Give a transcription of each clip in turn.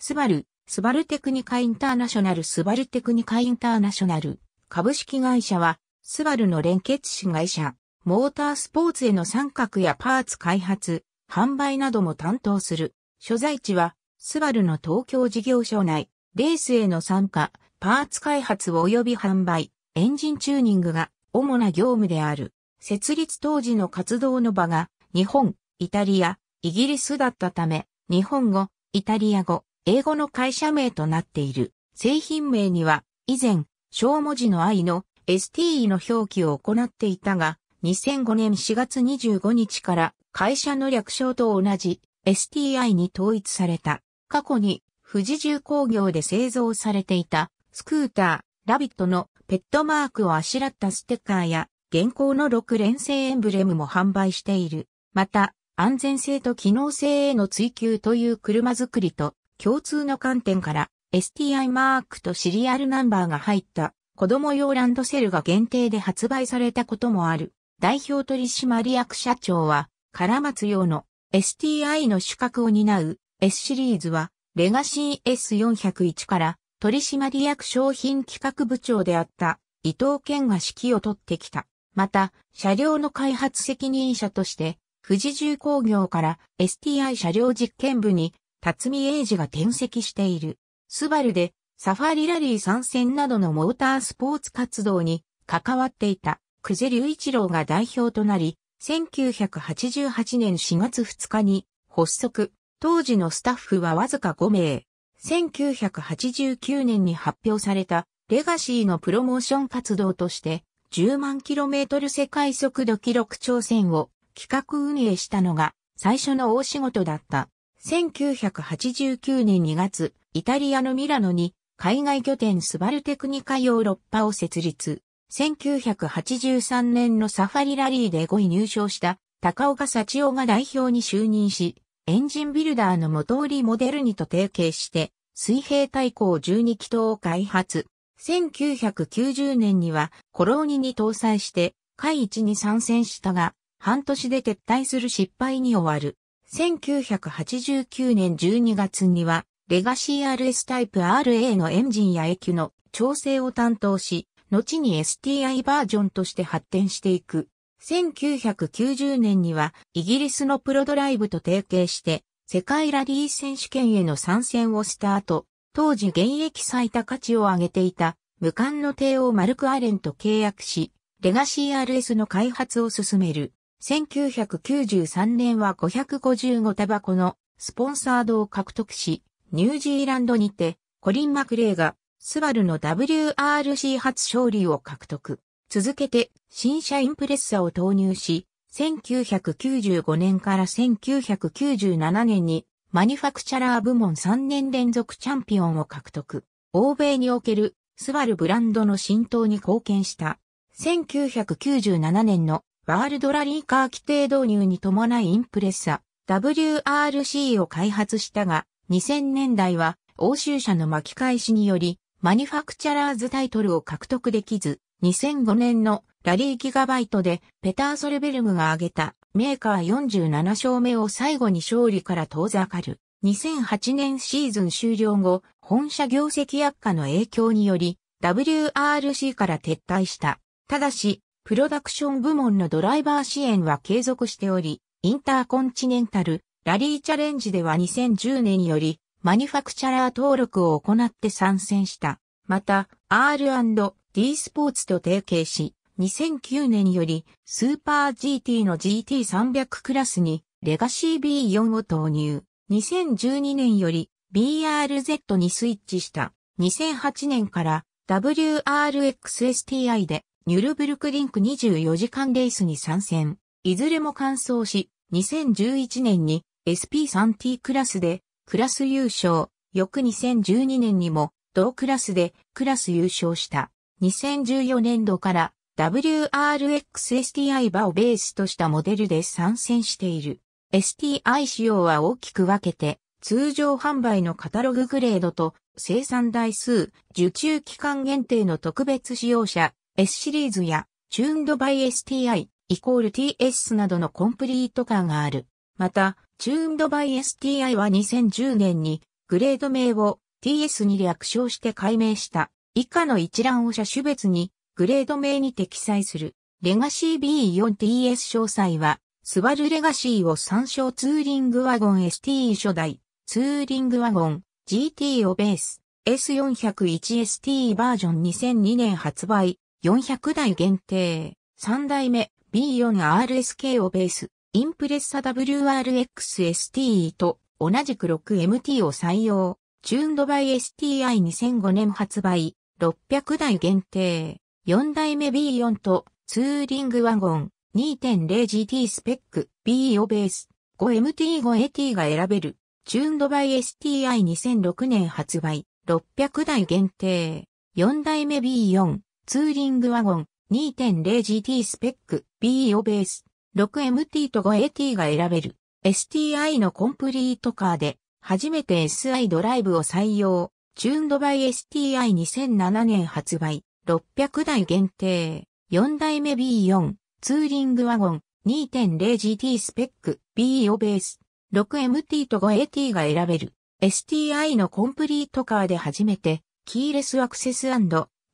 スバル、スバルテクニカインターナショナルスバルテクニカインターナショナル株式会社は、スバルの連結子会社、モータースポーツへの参画やパーツ開発、販売なども担当する。所在地は、スバルの東京事業所内、レースへの参加、パーツ開発及び販売、エンジンチューニングが主な業務である。設立当時の活動の場が、日本、イタリア、イギリスだったため、日本語、イタリア語、英語の会社名となっている。製品名には、以前、小文字の i の STE の表記を行っていたが、2005年4月25日から会社の略称と同じ STI に統一された。過去に富士重工業で製造されていたスクーター、ラビットのペットマークをあしらったステッカーや現行の6連星エンブレムも販売している。また、安全性と機能性への追求という車作りと共通の観点から STI マークとシリアルナンバーが入った子供用ランドセルが限定で発売されたこともある。代表取締役社長は、唐松用の STI の主格を担う S シリーズは、レガシー S401 から取締役商品企画部長であった伊藤健が指揮を取ってきた。また、車両の開発責任者として、富士重工業から STI 車両実験部に辰巳英二が転籍している。スバルでサファリラリー参戦などのモータースポーツ活動に関わっていた久世隆一郎が代表となり、1988年4月2日に発足、当時のスタッフはわずか5名。1989年に発表されたレガシーのプロモーション活動として10万トル世界速度記録挑戦を企画運営したのが最初の大仕事だった。1989年2月、イタリアのミラノに海外拠点スバルテクニカヨーロッパを設立。1983年のサファリラリーで5位入賞した高岡幸男が代表に就任し、エンジンビルダーの元売りモデルにと提携して、水平対向12気筒を開発。1990年にはコローニに搭載して、海一に参戦したが、半年で撤退する失敗に終わる。1989年12月には、レガシー RS タイプ RA のエンジンや液の調整を担当し、後に STI バージョンとして発展していく。1990年にはイギリスのプロドライブと提携して世界ラリー選手権への参戦をスタート。当時現役最多価値を上げていた無冠の帝王マルク・アレンと契約し、レガシー RS の開発を進める。1993年は555タバコのスポンサードを獲得し、ニュージーランドにて、コリン・マクレーが、スバルの WRC 初勝利を獲得。続けて、新車インプレッサを投入し、1995年から1997年に、マニファクチャラー部門3年連続チャンピオンを獲得。欧米における、スバルブランドの浸透に貢献した。1997年のワールドラリーカー規定導入に伴いインプレッサ WRC を開発したが、2000年代は欧州車の巻き返しにより、マニファクチャラーズタイトルを獲得できず、2005年のラリーギガバイトでペター・ソルベルムが挙げたメーカー47勝目を最後に勝利から遠ざかる。2008年シーズン終了後、本社業績悪化の影響により、WRC から撤退した。ただし、プロダクション部門のドライバー支援は継続しており、インターコンチネンタル、ラリーチャレンジでは2010年より、マニファクチャラー登録を行って参戦した。また、R&D スポーツと提携し、2009年より、スーパー GT の GT300 クラスに、レガシー B4 を投入。2012年より、BRZ にスイッチした。2008年から、WRXSTI でニュルブルクリンク24時間レースに参戦。いずれも完走し、2011年に SP3T クラスでクラス優勝、翌2012年にも同クラスでクラス優勝した。2014年度から WRXSTI バをベースとしたモデルで参戦している。STI 仕様は大きく分けて、通常販売のカタロググレードと生産台数、受注期間限定の特別使用者、S シリーズや、チューンドバイ STI、イコール TS などのコンプリート感がある。また、チューンドバイ STI は2010年に、グレード名を TS に略称して改名した。以下の一覧を車種別に、グレード名に適載する。レガシー B4TS 詳細は、スバルレガシーを参照ツーリングワゴン ST 初代、ツーリングワゴン GT をベース、S401ST バージョン2002年発売、400台限定、3代目 B4RSK をベース、インプレッサ w r x s t と同じく 6MT を採用、チューンドバイ STI2005 年発売、600台限定、4代目 B4 とツーリングワゴン 2.0GT スペック B をベース、5MT5AT が選べる、チューンドバイ STI2006 年発売、600台限定、4代目 B4、ツーリングワゴン 2.0GT スペック B o ベース 6MT と 5AT が選べる STI のコンプリートカーで初めて SI ドライブを採用チューンドバイ STI2007 年発売600台限定4代目 B4 ツーリングワゴン 2.0GT スペック B o ベース 6MT と 5AT が選べる STI のコンプリートカーで初めてキーレスアクセス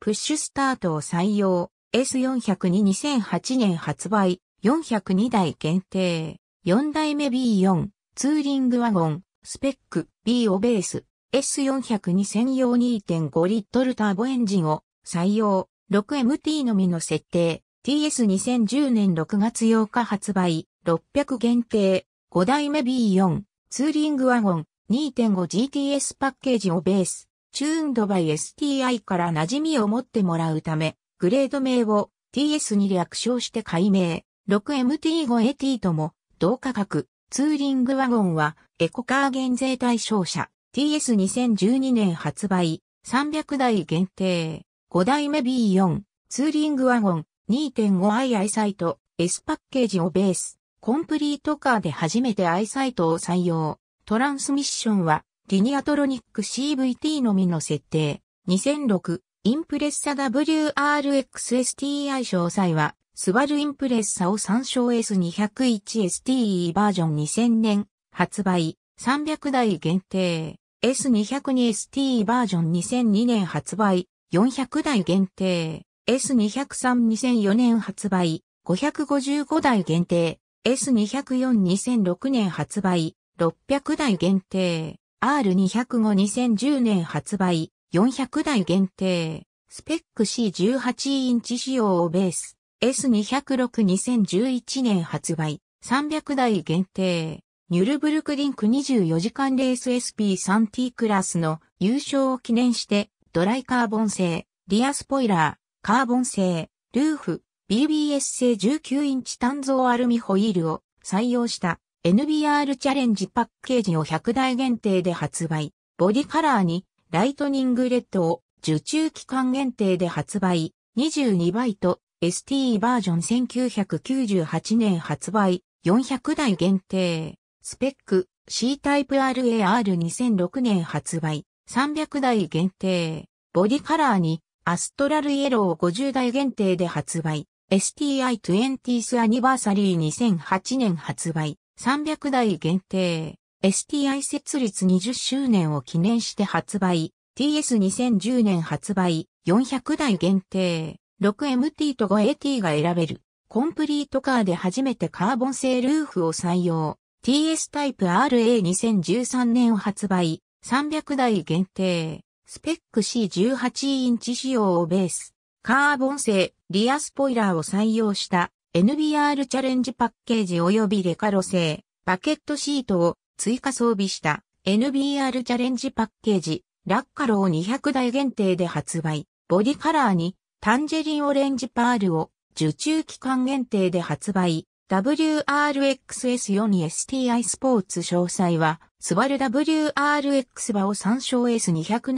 プッシュスタートを採用。S402-2008 年発売。402台限定。4代目 B4 ツーリングワゴン。スペック B をベース。S402 専用2.5リットルターボエンジンを採用。6MT のみの設定。TS2010 年6月8日発売。600限定。5代目 B4 ツーリングワゴン 2.5GTS パッケージをベース。チューンドバイ STI から馴染みを持ってもらうため、グレード名を TS に略称して改名、6MT5AT とも同価格、ツーリングワゴンはエコカー減税対象車 TS2012 年発売300台限定5代目 B4 ツーリングワゴン 2.5i アイサイト S パッケージをベースコンプリートカーで初めてアイサイトを採用トランスミッションはリニアトロニック CVT のみの設定。2006、インプレッサ WRXSTI 詳細は、スバルインプレッサを参照 S201STE バージョン2000年発売300台限定 S202STE バージョン2002年発売400台限定 S2032004 年発売555台限定 S2042006 年発売600台限定 R2052010 年発売、400台限定。スペック C18 インチ仕様をベース。S2062011 年発売、300台限定。ニュルブルクリンク24時間レース SP3T クラスの優勝を記念して、ドライカーボン製、リアスポイラー、カーボン製、ルーフ、BBS 製19インチ単造アルミホイールを採用した。NBR チャレンジパッケージを100台限定で発売。ボディカラーにライトニングレッドを受注期間限定で発売。22バイト ST バージョン1998年発売。400台限定。スペック C タイプ RAR2006 年発売。300台限定。ボディカラーにアストラルイエロー50台限定で発売。STI20th アニバーサリー2008年発売。300台限定、STI 設立20周年を記念して発売、TS2010 年発売、400台限定、6MT と 5AT が選べる、コンプリートカーで初めてカーボン製ルーフを採用、TS タイプ RA2013 年発売、300台限定、スペック C18 インチ仕様をベース、カーボン製、リアスポイラーを採用した NBR チャレンジパッケージ及びレカロ製、バケットシートを追加装備した NBR チャレンジパッケージ、ラッカロー200台限定で発売。ボディカラーにタンジェリンオレンジパールを受注期間限定で発売。WRXS4 に STI スポーツ詳細は、スバル WRX 場を参照 S207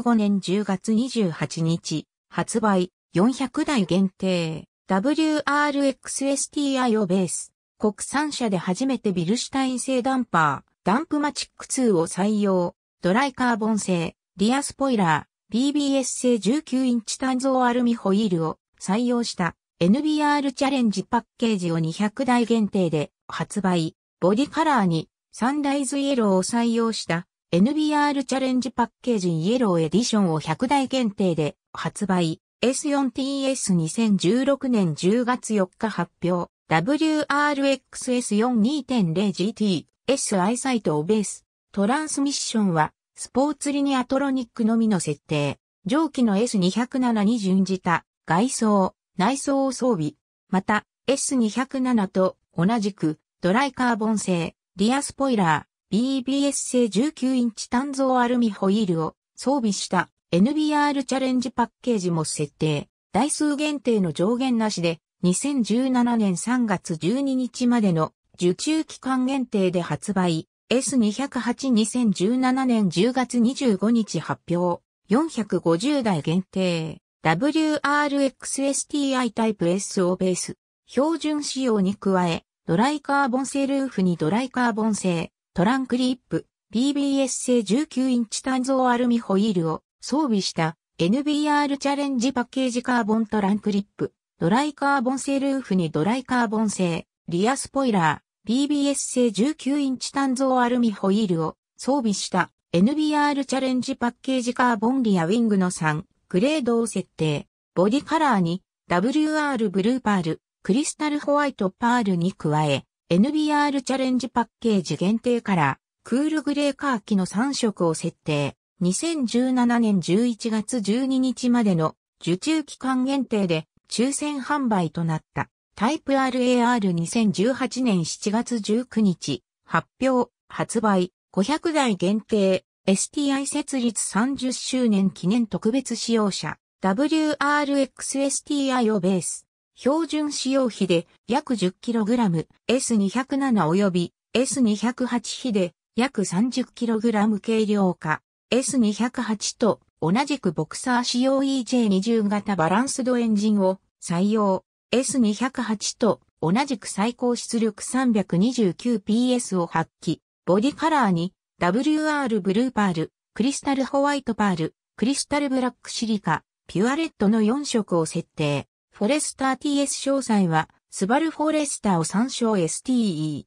2015年10月28日、発売400台限定。WRXSTI をベース。国産車で初めてビルシュタイン製ダンパー、ダンプマチック2を採用。ドライカーボン製、リアスポイラー、BBS 製19インチ単造アルミホイールを採用した NBR チャレンジパッケージを200台限定で発売。ボディカラーにサンライズイエローを採用した NBR チャレンジパッケージイエローエディションを100台限定で発売。S4TS2016 年10月4日発表 WRXS42.0GT SI サイトをベーストランスミッションはスポーツリニアトロニックのみの設定上記の S207 に準じた外装内装を装備また S207 と同じくドライカーボン製リアスポイラー BBS 製19インチ単造アルミホイールを装備した NBR チャレンジパッケージも設定、台数限定の上限なしで、2017年3月12日までの受注期間限定で発売、S2082017 年10月25日発表、450台限定、WRXSTI タイプ S o ベース、標準仕様に加え、ドライカーボン製ルーフにドライカーボン製、トランクリップ、BBS 製19インチ単造アルミホイールを装備した NBR チャレンジパッケージカーボントランクリップ、ドライカーボン製ルーフにドライカーボン製、リアスポイラー、PBS 製19インチ単造アルミホイールを装備した NBR チャレンジパッケージカーボンリアウィングの3グレードを設定。ボディカラーに WR ブルーパール、クリスタルホワイトパールに加え NBR チャレンジパッケージ限定カラー、クールグレーカーキの3色を設定。2017年11月12日までの受注期間限定で抽選販売となったタイプ RAR2018 年7月19日発表発売500台限定 STI 設立30周年記念特別使用者 WRXSTI をベース標準使用費で約 10kg S207 及び S208 比で約 30kg 軽量化 S208 と同じくボクサー仕様 EJ20 型バランスドエンジンを採用。S208 と同じく最高出力 329PS を発揮。ボディカラーに WR ブルーパール、クリスタルホワイトパール、クリスタルブラックシリカ、ピュアレッドの4色を設定。フォレスター TS 詳細は、スバルフォレスターを参照 STE2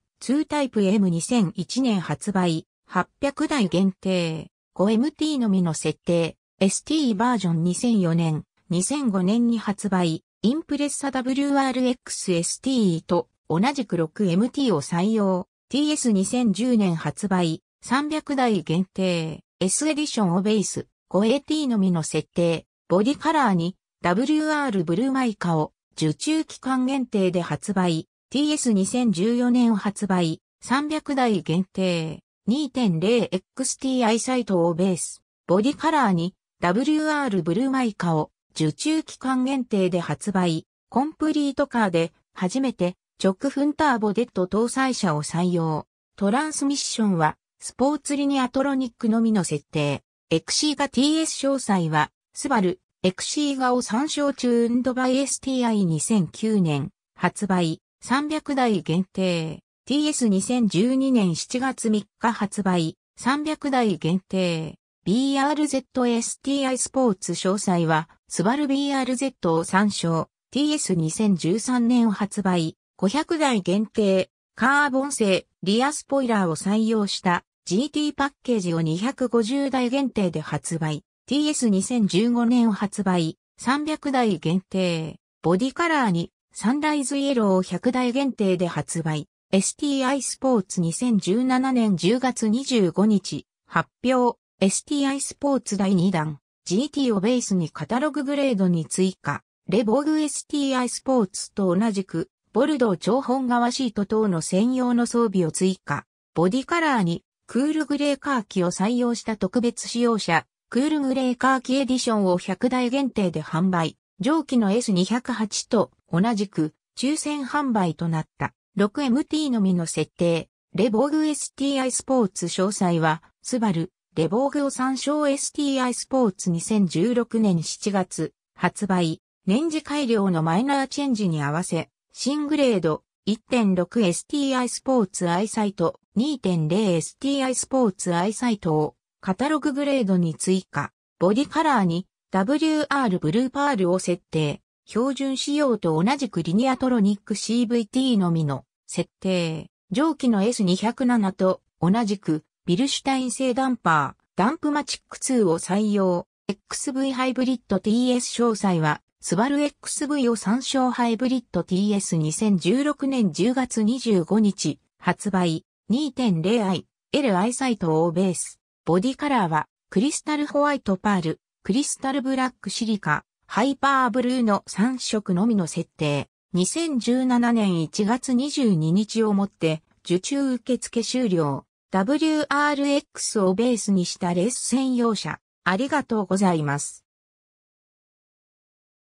タイプ M2001 年発売、800台限定。5MT のみの設定、ST バージョン2004年、2005年に発売、インプレッサ WRX-ST と同じく 6MT を採用、TS2010 年発売、300台限定、S エディションをベース、5AT のみの設定、ボディカラーに WR ブルーマイカを受注期間限定で発売、TS2014 年発売、300台限定、2.0XTI サイトをベース、ボディカラーに WR ブルーマイカを受注期間限定で発売、コンプリートカーで初めて直噴ターボデッド搭載車を採用。トランスミッションはスポーツリニアトロニックのみの設定。エクシーガ TS 詳細は、スバル、エクシーガを参照中運動バイ STI2009 年発売300台限定。TS2012 年7月3日発売、300台限定。BRZSTI スポーツ詳細は、スバル BRZ を参照。TS2013 年発売、500台限定。カーボン製、リアスポイラーを採用した GT パッケージを250台限定で発売。TS2015 年発売、300台限定。ボディカラーにサンライズイエローを100台限定で発売。STI スポーツ2017年10月25日発表 STI スポーツ第2弾 GT をベースにカタロググレードに追加レボーグ STI スポーツと同じくボルドー長本革シート等の専用の装備を追加ボディカラーにクールグレーカーキを採用した特別使用者クールグレーカーキエディションを100台限定で販売上記の S208 と同じく抽選販売となった 6MT のみの設定。レボーグ STI スポーツ詳細は、スバル、レボーグを参照 STI スポーツ2016年7月、発売、年次改良のマイナーチェンジに合わせ、新グレード 1.6STI スポーツアイサイト 2.0STI スポーツアイサイトをカタロググレードに追加、ボディカラーに WR ブルーパールを設定。標準仕様と同じくリニアトロニック CVT のみの設定。上記の S207 と同じくビルシュタイン製ダンパー、ダンプマチック2を採用。XV ハイブリッド TS 詳細は、スバル XV を参照ハイブリッド TS2016 年10月25日、発売 2.0i、LI サイトをベース。ボディカラーは、クリスタルホワイトパール、クリスタルブラックシリカ、ハイパーブルーの3色のみの設定。2017年1月22日をもって受注受付終了。WRX をベースにしたレース専用車。ありがとうございます。